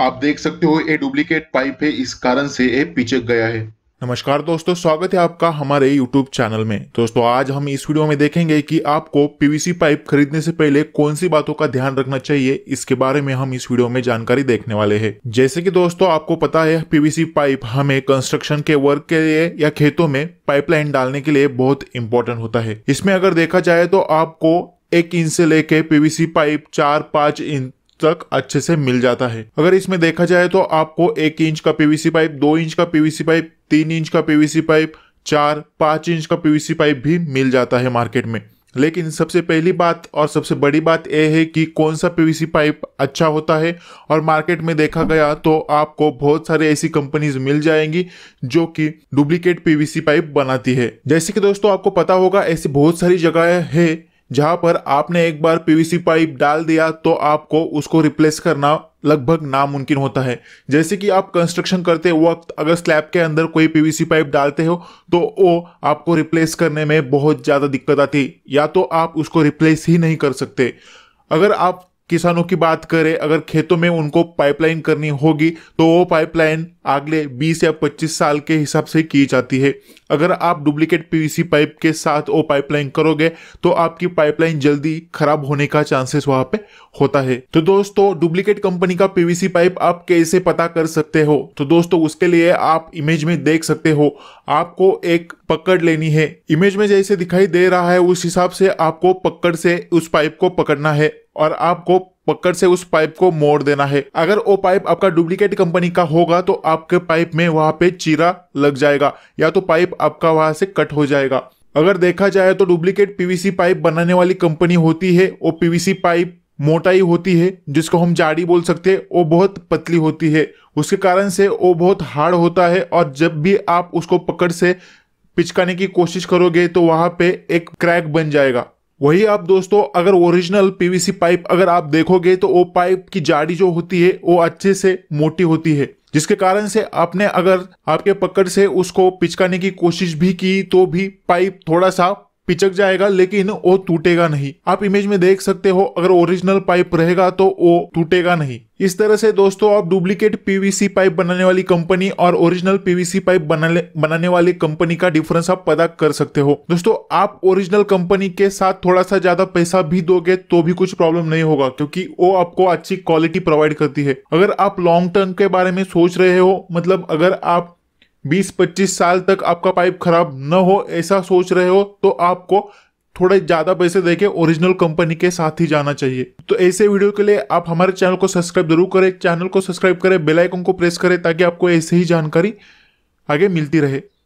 आप देख सकते हो ये डुप्लीकेट पाइप है इस कारण से ये पिचक गया है नमस्कार दोस्तों स्वागत है आपका हमारे YouTube चैनल में दोस्तों आज हम इस वीडियो में देखेंगे कि आपको पीवीसी पाइप खरीदने से पहले कौन सी बातों का ध्यान रखना चाहिए इसके बारे में हम इस वीडियो में जानकारी देखने वाले हैं जैसे कि दोस्तों आपको पता है पीवीसी पाइप हमें कंस्ट्रक्शन के वर्क के लिए या खेतों में पाइपलाइन डालने के लिए बहुत इंपॉर्टेंट होता है इसमें अगर देखा जाए तो आपको एक इंच से लेके पीवीसी पाइप चार पांच इंच तक अच्छे से मिल जाता है अगर इसमें देखा जाए तो आपको एक इंच का पीवीसी पाइप दो इंच का पीवीसी पाइप तीन इंच का पीवीसी पाइप चार पांच इंच का पीवीसी पाइप भी मिल जाता है मार्केट में लेकिन सबसे पहली बात और सबसे बड़ी बात यह है कि कौन सा पीवीसी पाइप अच्छा होता है और मार्केट में देखा गया तो आपको बहुत सारे ऐसी कंपनीज मिल जाएंगी जो कि डुप्लीकेट पीवीसी पाइप बनाती है जैसे कि दोस्तों आपको पता होगा ऐसी बहुत सारी जगह है जहां पर आपने एक बार पीवीसी पाइप डाल दिया तो आपको उसको रिप्लेस करना लगभग नामुमकिन होता है जैसे कि आप कंस्ट्रक्शन करते वक्त अगर स्लैब के अंदर कोई पीवीसी पाइप डालते हो तो वो आपको रिप्लेस करने में बहुत ज़्यादा दिक्कत आती या तो आप उसको रिप्लेस ही नहीं कर सकते अगर आप किसानों की बात करें अगर खेतों में उनको पाइपलाइन करनी होगी तो वो पाइपलाइन अगले 20 या 25 साल के हिसाब से की जाती है अगर आप डुप्लीकेट पीवीसी पाइप के साथ वो पाइपलाइन करोगे तो आपकी पाइपलाइन जल्दी खराब होने का चांसेस वहां पे होता है तो दोस्तों डुप्लीकेट कंपनी का पीवीसी पाइप आप कैसे पता कर सकते हो तो दोस्तों उसके लिए आप इमेज में देख सकते हो आपको एक पकड़ लेनी है इमेज में जैसे दिखाई दे रहा है उस हिसाब से आपको पकड़ से उस पाइप को पकड़ना है और आपको पकड़ से उस पाइप को मोड़ देना है अगर वो पाइप आपका डुप्लीकेट कंपनी का होगा तो आपके पाइप में वहां पे चीरा लग जाएगा या तो पाइप आपका वहां से कट हो जाएगा अगर देखा जाए तो डुप्लीकेट पीवीसी पाइप बनाने वाली कंपनी होती है वो पीवीसी पाइप मोटाई होती है जिसको हम जाड़ी बोल सकते हैं वो बहुत पतली होती है उसके कारण से वो बहुत हार्ड होता है और जब भी आप उसको पकड़ से पिचकाने की कोशिश करोगे तो वहां पे एक क्रैक बन जाएगा वही आप दोस्तों अगर ओरिजिनल पीवीसी पाइप अगर आप देखोगे तो वो पाइप की जाड़ी जो होती है वो अच्छे से मोटी होती है जिसके कारण से आपने अगर आपके पकड़ से उसको पिचकाने की कोशिश भी की तो भी पाइप थोड़ा सा पिचक जाएगा लेकिन वो टूटेगा नहीं आप इमेज में देख सकते हो अगर ओरिजिनल पाइप रहेगा तो वो टूटेगा नहीं इस तरह से दोस्तों आप डुप्लीकेट पीवीसी पाइप बनाने वाली कंपनी और ओरिजिनल पीवीसी पाइप बनाने बनाने वाली कंपनी का डिफरेंस आप पता कर सकते हो दोस्तों आप ओरिजिनल कंपनी के साथ थोड़ा सा ज्यादा पैसा भी दोगे तो भी कुछ प्रॉब्लम नहीं होगा क्योंकि वो आपको अच्छी क्वालिटी प्रोवाइड करती है अगर आप लॉन्ग टर्म के बारे में सोच रहे हो मतलब अगर आप 20-25 साल तक आपका पाइप खराब न हो ऐसा सोच रहे हो तो आपको थोड़े ज्यादा पैसे देके ओरिजिनल कंपनी के साथ ही जाना चाहिए तो ऐसे वीडियो के लिए आप हमारे चैनल को सब्सक्राइब जरूर करें चैनल को सब्सक्राइब करें बेल आइकन को प्रेस करें ताकि आपको ऐसे ही जानकारी आगे मिलती रहे